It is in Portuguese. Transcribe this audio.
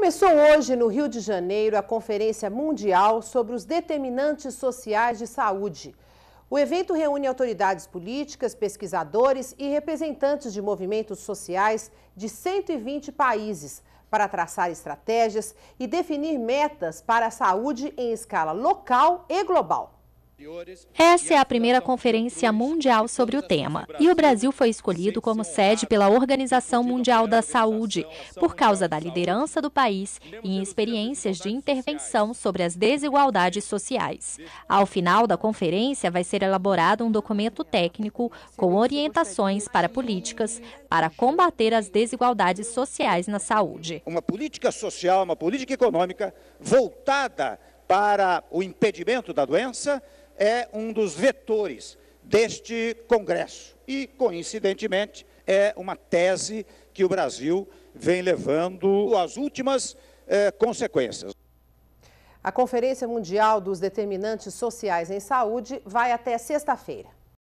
Começou hoje no Rio de Janeiro a Conferência Mundial sobre os Determinantes Sociais de Saúde. O evento reúne autoridades políticas, pesquisadores e representantes de movimentos sociais de 120 países para traçar estratégias e definir metas para a saúde em escala local e global. Essa é a primeira conferência mundial sobre o tema, e o Brasil foi escolhido como sede pela Organização Mundial da Saúde, por causa da liderança do país em assim, experiências de intervenção sobre as desigualdades sociais. Ao final da conferência, vai ser elaborado um documento técnico com orientações para políticas para combater as desigualdades sociais na saúde. Uma política social, uma política econômica voltada para o impedimento da doença é um dos vetores deste Congresso e, coincidentemente, é uma tese que o Brasil vem levando às últimas eh, consequências. A Conferência Mundial dos Determinantes Sociais em Saúde vai até sexta-feira.